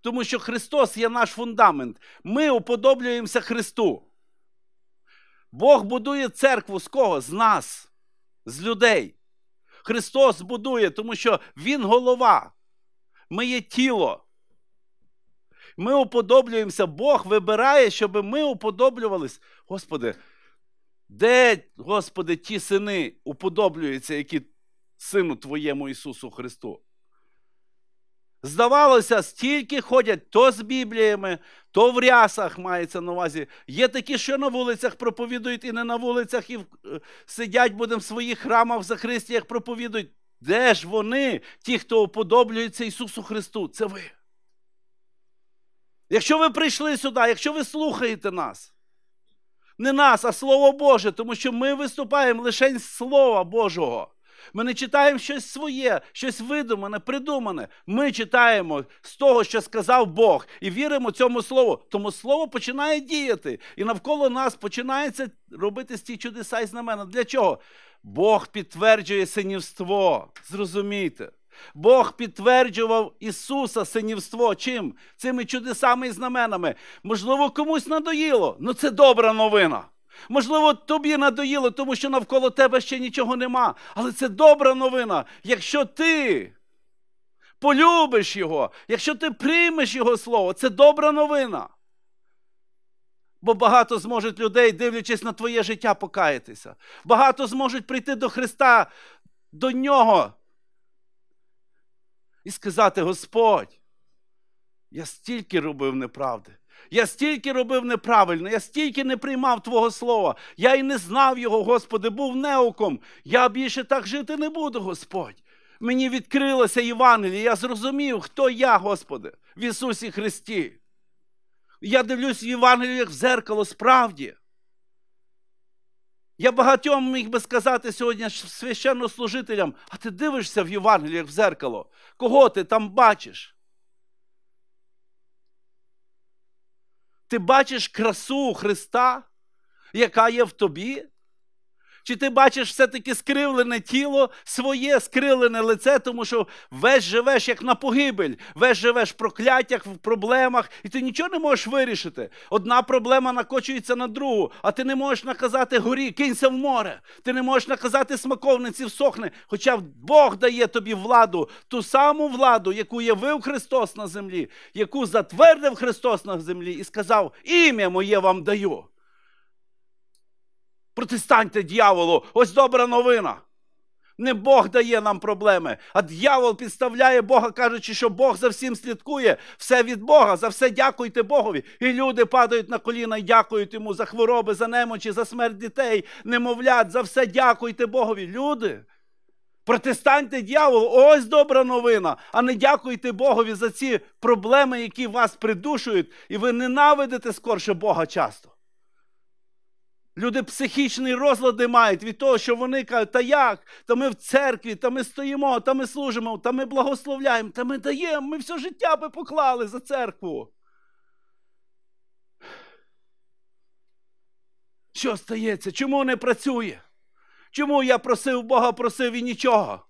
Тому що Христос є наш фундамент. Ми уподоблюємося Христу. Бог будує церкву з кого? З нас, з людей. Христос будує, тому що Він голова, ми є тіло. Ми уподоблюємося, Бог вибирає, щоб ми уподоблювались. Господи, де, Господи, ті сини уподоблюються, які Сину Твоєму Ісусу Христу? Здавалося, стільки ходять то з Бібліями, то в рясах мається на увазі. Є такі, що на вулицях проповідують, і не на вулицях, і е, сидять будемо в своїх храмах в захристіях проповідують. Де ж вони, ті, хто уподоблюється Ісусу Христу? Це ви. Якщо ви прийшли сюди, якщо ви слухаєте нас, не нас, а Слово Боже, тому що ми виступаємо лише з Слова Божого. Ми не читаємо щось своє, щось видумане, придумане. Ми читаємо з того, що сказав Бог, і віримо цьому слову. Тому слово починає діяти. І навколо нас починається робити ті чудеса і знамена. Для чого? Бог підтверджує синівство. Зрозумійте. Бог підтверджував Ісуса синівство. Чим? Цими чудесами і знаменами. Можливо, комусь надоїло, але ну це добра новина. Можливо, тобі надоїло, тому що навколо тебе ще нічого нема. Але це добра новина, якщо ти полюбиш Його, якщо ти приймеш Його слово, це добра новина. Бо багато зможуть людей, дивлячись на твоє життя, покаятися. Багато зможуть прийти до Христа, до Нього і сказати: Господь, я стільки робив неправди. Я стільки робив неправильно, я стільки не приймав Твого слова, я і не знав його, Господи, був неуком. Я більше так жити не буду, Господь. Мені відкрилося Євангеліє, я зрозумів, хто я, Господи, в Ісусі Христі. Я дивлюсь в Євангелію, як в зеркало справді. Я багатьом міг би сказати сьогодні священнослужителям, а ти дивишся в Євангеліях в зеркало, кого ти там бачиш? Ти бачиш красу Христа, яка є в тобі, чи ти бачиш все-таки скривлене тіло, своє скривлене лице, тому що весь живеш як на погибель, весь живеш в прокляттях, в проблемах, і ти нічого не можеш вирішити. Одна проблема накочується на другу, а ти не можеш наказати горі, кинься в море. Ти не можеш наказати смаковниці всохни. Хоча Бог дає тобі владу, ту саму владу, яку явив Христос на землі, яку затвердив Христос на землі і сказав: Ім'я моє вам даю протистаньте дьяволу. Ось добра новина. Не Бог дає нам проблеми, а дьявол підставляє Бога, кажучи, що Бог за всім слідкує, все від Бога, за все дякуйте Богові. І люди падають на коліна і дякують йому за хвороби, за немочі, за смерть дітей, немовлят, за все дякуйте Богові. Люди. Протистаньте дьяволу, ось добра новина. А не дякуйте Богові за ці проблеми, які вас придушують, і ви ненавидите скорше Бога часто. Люди психічні розлади мають від того, що вони кажуть, та як? Та ми в церкві, та ми стоїмо, та ми служимо, та ми благословляємо, та ми даємо, ми все життя би поклали за церкву. Що стається? Чому не працює? Чому я просив Бога, просив і нічого?